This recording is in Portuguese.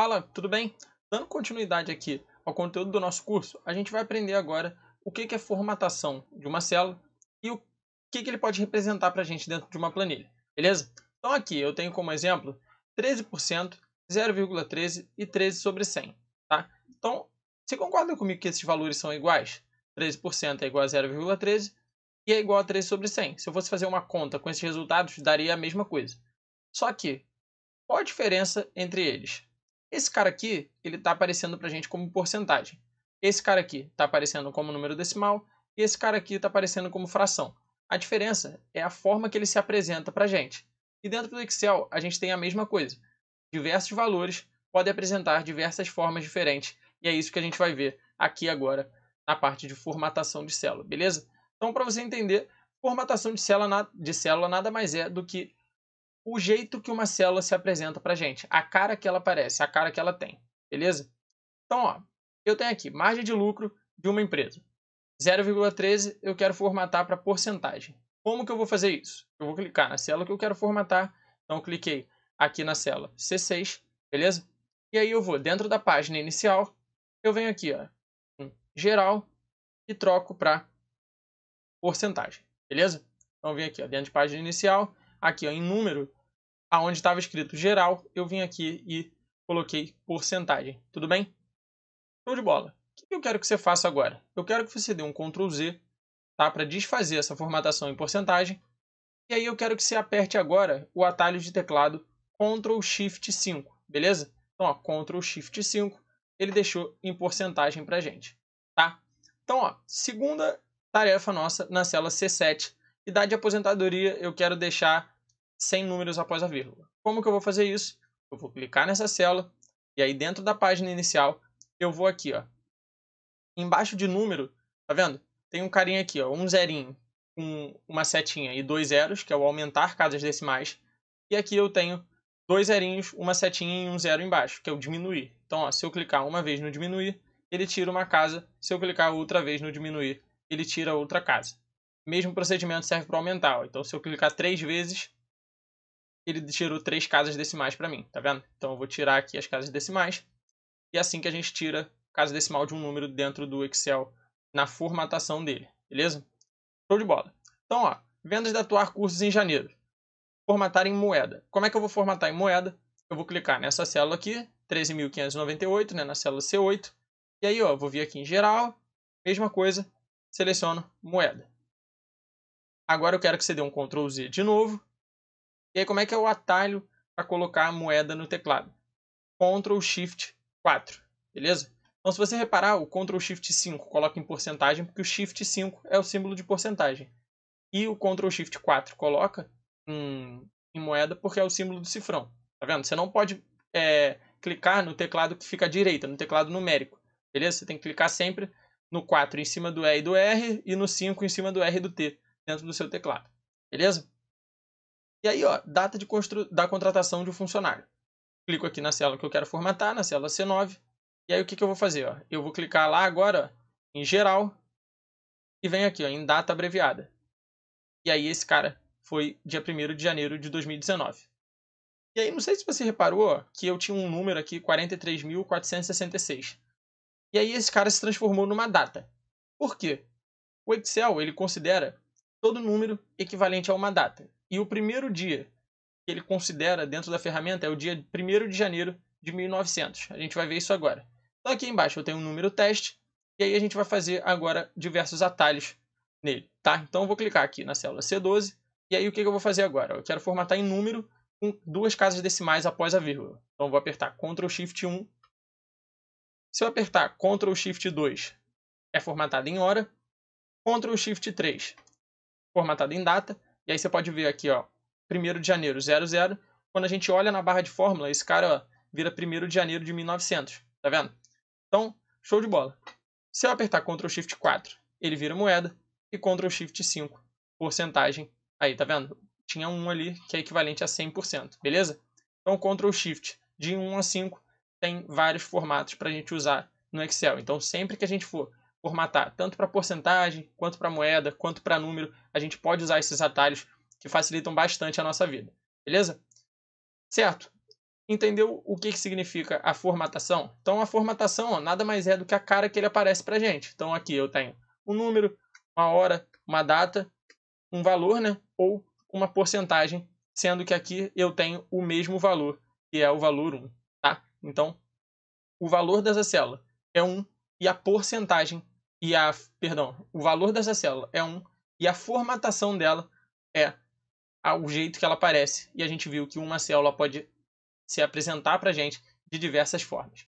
Fala, tudo bem? Dando continuidade aqui ao conteúdo do nosso curso, a gente vai aprender agora o que é formatação de uma célula e o que ele pode representar para a gente dentro de uma planilha, beleza? Então aqui eu tenho como exemplo 13%, 0,13 e 13 sobre 100, tá? Então, você concorda comigo que esses valores são iguais? 13% é igual a 0,13 e é igual a 13 sobre 100. Se eu fosse fazer uma conta com esses resultados, daria a mesma coisa. Só que, qual a diferença entre eles? Esse cara aqui, ele está aparecendo para a gente como porcentagem. Esse cara aqui está aparecendo como número decimal e esse cara aqui está aparecendo como fração. A diferença é a forma que ele se apresenta para a gente. E dentro do Excel, a gente tem a mesma coisa. Diversos valores podem apresentar diversas formas diferentes e é isso que a gente vai ver aqui agora na parte de formatação de célula, beleza? Então, para você entender, formatação de célula, de célula nada mais é do que o jeito que uma célula se apresenta para gente, a cara que ela aparece, a cara que ela tem, beleza? Então, ó, eu tenho aqui margem de lucro de uma empresa. 0,13 eu quero formatar para porcentagem. Como que eu vou fazer isso? Eu vou clicar na célula que eu quero formatar, então cliquei aqui na célula C6, beleza? E aí eu vou dentro da página inicial, eu venho aqui, ó, em geral e troco para porcentagem, beleza? Então vem aqui, ó, dentro de página inicial, aqui ó, em número, aonde estava escrito geral, eu vim aqui e coloquei porcentagem. Tudo bem? Show de bola. O que eu quero que você faça agora? Eu quero que você dê um Ctrl Z tá? para desfazer essa formatação em porcentagem. E aí eu quero que você aperte agora o atalho de teclado Ctrl Shift 5, beleza? Então, ó, Ctrl Shift 5, ele deixou em porcentagem para gente, tá? Então, ó, segunda tarefa nossa na célula C7, idade de aposentadoria, eu quero deixar sem números após a vírgula. Como que eu vou fazer isso? Eu vou clicar nessa célula e aí dentro da página inicial eu vou aqui, ó. Embaixo de número, tá vendo? Tem um carinha aqui, ó, um zerinho com uma setinha e dois zeros, que é o aumentar casas decimais. E aqui eu tenho dois zerinhos, uma setinha e um zero embaixo, que é o diminuir. Então, ó, se eu clicar uma vez no diminuir, ele tira uma casa. Se eu clicar outra vez no diminuir, ele tira outra casa. Mesmo procedimento serve para aumentar. Ó. Então, se eu clicar três vezes, ele tirou três casas decimais para mim, tá vendo? Então eu vou tirar aqui as casas decimais. E é assim que a gente tira casa decimal de um número dentro do Excel na formatação dele, beleza? Show de bola. Então, ó, vendas da Atuar Cursos em janeiro. Formatar em moeda. Como é que eu vou formatar em moeda? Eu vou clicar nessa célula aqui, 13.598, né, na célula C8. E aí, ó, vou vir aqui em geral, mesma coisa, seleciono moeda. Agora eu quero que você dê um Ctrl Z de novo e aí, como é que é o atalho para colocar a moeda no teclado? Ctrl Shift 4, beleza? Então, se você reparar, o Ctrl Shift 5 coloca em porcentagem, porque o Shift 5 é o símbolo de porcentagem. E o Ctrl Shift 4 coloca em, em moeda, porque é o símbolo do cifrão. Tá vendo? Você não pode é, clicar no teclado que fica à direita, no teclado numérico. Beleza? Você tem que clicar sempre no 4 em cima do E e do R e no 5 em cima do R e do T dentro do seu teclado. Beleza? E aí, ó, data de constru... da contratação de um funcionário. Clico aqui na célula que eu quero formatar, na célula C9. E aí, o que, que eu vou fazer? Ó? Eu vou clicar lá agora ó, em geral e vem aqui ó, em data abreviada. E aí, esse cara foi dia 1 de janeiro de 2019. E aí, não sei se você reparou ó, que eu tinha um número aqui, 43.466. E aí, esse cara se transformou numa data. Por quê? O Excel ele considera todo número equivalente a uma data. E o primeiro dia que ele considera dentro da ferramenta é o dia 1 de janeiro de 1900. A gente vai ver isso agora. Então aqui embaixo eu tenho um número teste e aí a gente vai fazer agora diversos atalhos nele, tá? Então eu vou clicar aqui na célula C12 e aí o que eu vou fazer agora? Eu quero formatar em número com duas casas decimais após a vírgula. Então eu vou apertar Ctrl Shift 1. Se eu apertar Ctrl Shift 2, é formatado em hora. Ctrl Shift 3, formatado em data. E aí você pode ver aqui, ó, 1 de janeiro, 00. Quando a gente olha na barra de fórmula, esse cara ó, vira 1 de janeiro de 1900. Tá vendo? Então, show de bola. Se eu apertar Ctrl Shift 4, ele vira moeda. E Ctrl Shift 5, porcentagem. Aí, tá vendo? Tinha um ali que é equivalente a 100%, beleza? Então, Ctrl Shift de 1 a 5 tem vários formatos para a gente usar no Excel. Então, sempre que a gente for formatar tanto para porcentagem, quanto para moeda, quanto para número. A gente pode usar esses atalhos que facilitam bastante a nossa vida. Beleza? Certo. Entendeu o que, que significa a formatação? Então, a formatação ó, nada mais é do que a cara que ele aparece para gente. Então, aqui eu tenho um número, uma hora, uma data, um valor, né? Ou uma porcentagem, sendo que aqui eu tenho o mesmo valor, que é o valor 1, tá? Então, o valor dessa célula é 1 e a porcentagem e a, perdão, o valor dessa célula é 1 e a formatação dela é o jeito que ela aparece. E a gente viu que uma célula pode se apresentar para a gente de diversas formas.